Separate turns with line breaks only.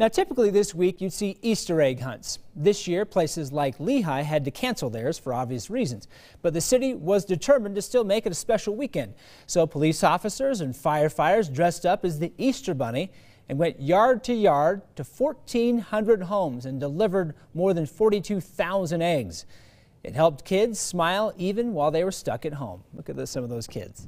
Now, typically this week you'd see Easter egg hunts. This year, places like Lehigh had to cancel theirs for obvious reasons, but the city was determined to still make it a special weekend. So, police officers and firefighters dressed up as the Easter Bunny and went yard to yard to 1,400 homes and delivered more than 42,000 eggs. It helped kids smile even while they were stuck at home. Look at this, some of those kids.